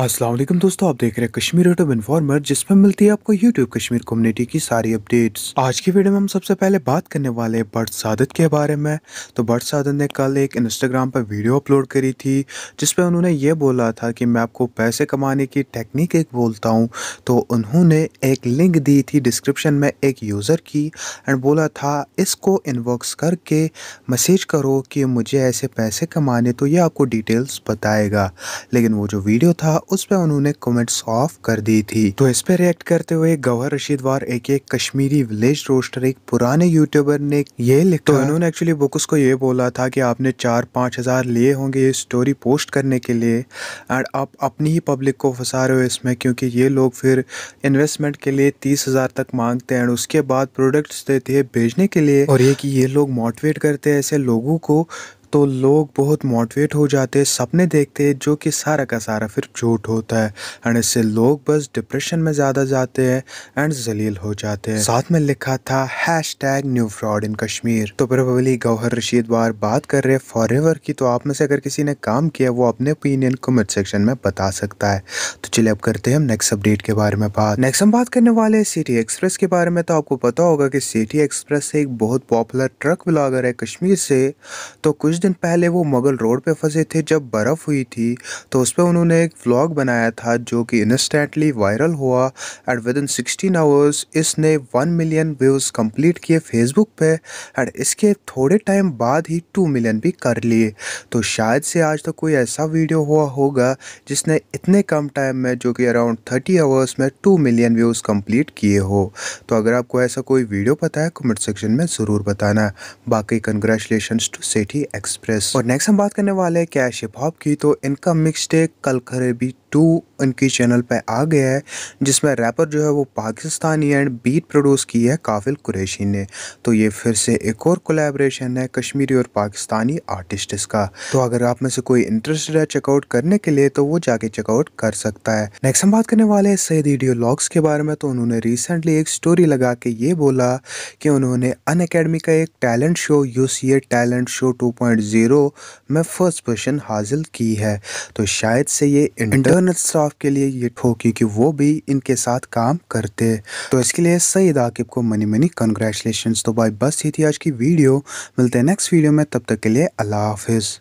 अस्सलाम वालेकुम दोस्तों आप देख रहे हैं कश्मीर यूट्यूब इन्फॉर्मर जिसमें मिलती है आपको यूट्यूब कश्मीर कम्युनिटी की सारी अपडेट्स आज की वीडियो में हम सबसे पहले बात करने वाले हैं बर्ड सादत के बारे में तो बर्ड सादत ने कल एक इंस्टाग्राम पर वीडियो अपलोड करी थी जिसपे उन्होंने ये बोला था कि मैं आपको पैसे कमाने की टेक्निक एक बोलता हूँ तो उन्होंने एक लिंक दी थी डिस्क्रिप्शन में एक यूज़र की एंड बोला था इसको इनबॉक्स करके मैसेज करो कि मुझे ऐसे पैसे कमाने तो ये आपको डिटेल्स बताएगा लेकिन वो जो वीडियो था उस पर उन्होंने कमेंट्स ऑफ कर दी थी तो इस पर रिएक्ट करते हुए गवर रशीद वार एक एक कश्मीरी विलेज रोस्टर एक पुराने यूट्यूबर ने ये लिखा तो उन्होंने एक्चुअली बुक्स को ये बोला था कि आपने चार पाँच हज़ार लिए होंगे ये स्टोरी पोस्ट करने के लिए एंड आप अपनी ही पब्लिक को फंसा रहे हो इसमें क्योंकि ये लोग फिर इन्वेस्टमेंट के लिए तीस हज़ार तक मांगते हैं एंड उसके बाद प्रोडक्ट्स देते हैं भेजने के लिए और ये कि ये लोग मोटिवेट करते हैं ऐसे लोगों को तो लोग बहुत मोटिवेट हो जाते सपने देखते हैं जो कि सारा का सारा फिर झूठ होता है एंड इससे लोग बस डिप्रेशन में ज़्यादा जाते हैं एंड जलील हो जाते हैं साथ में लिखा था hashtag new fraud in Kashmir तो प्रभवली गौहर रशीद बार बात कर रहे फॉरवर की तो आप में से अगर किसी ने काम किया वो अपने ओपिनियन कमेंट सेक्शन में बता सकता है तो चलिए अब करते हैं हम नेक्स्ट अपडेट के बारे में बात नेक्स्ट हम बात करने वाले सिटी एक्सप्रेस के बारे में तो आपको पता होगा कि सिटी एक्सप्रेस एक बहुत पॉपुलर ट्रक ब्लॉगर है कश्मीर से तो कुछ दिन पहले वो मुगल रोड पे फंसे थे जब बर्फ़ हुई थी तो उस पर उन्होंने एक व्लॉग बनाया था जो कि इंस्टेंटली वायरल हुआ and within sixteen hours इसने वन मिलियन व्यूज़ कंप्लीट किए फेसबुक पे एंड इसके थोड़े टाइम बाद ही टू मिलियन भी कर लिए तो शायद से आज तक तो कोई ऐसा वीडियो हुआ होगा जिसने इतने कम टाइम में जो कि अराउंड थर्टी आवर्स में टू मिलियन व्यूज़ कंप्लीट किए हो तो अगर आपको ऐसा कोई वीडियो पता है कमेंट सेक्शन में ज़रूर बताना बाकी congratulation to Sethi ex express और नेक्स्ट हम बात करने वाले हैं कैश हिप हॉप की तो इनका मिक्स कल कल भी टू उनके चैनल पर आ गया है जिसमें रैपर जो है वो पाकिस्तानी एंड बीट प्रोड्यूस की है काफिल कुरैशी ने तो ये फिर से एक और कोलेब्रेशन है कश्मीरी और पाकिस्तानी आर्टिस्ट का तो अगर आप में से कोई इंटरेस्टेड है चेकआउट करने के लिए तो वो जाके चेकआउट कर सकता है नेक्स्ट हम बात करने वाले हैं सैद वीडियो लॉग्स के बारे में तो उन्होंने रिसेंटली एक स्टोरी लगा के ये बोला कि उन्होंने अन अकेडमी का एक talent show you talent show two में फर्स्ट पोजिशन हासिल की है तो शायद से ये इंटर इंटरनल स्टाफ के लिए ये ठोक क्योंकि वो भी इनके साथ काम करते तो इसके लिए सईद आकिब को मनी मनी कंग्रेचुलेशन तो भाई बस ये थी आज की वीडियो मिलते हैं नेक्स्ट वीडियो में तब तक के लिए अल्लाह हाफिज़